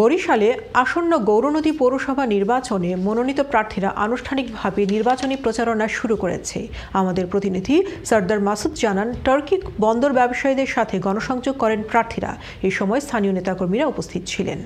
বরিশালে আসন্ন গৌরনদী পৌরসভা নির্বাচনে মনোনীত প্রার্থীরা আনুষ্ঠানিকভাবে নির্বাচনী প্রচারণা শুরু করেছে আমাদের প্রতিনিধি সর্দার মাসুদ জানান টার্কি বন্দর ব্যবসায়ীদের সাথে গণসংযোগ করেন প্রার্থীরা এ সময় স্থানীয় নেতাকর্মীরা উপস্থিত ছিলেন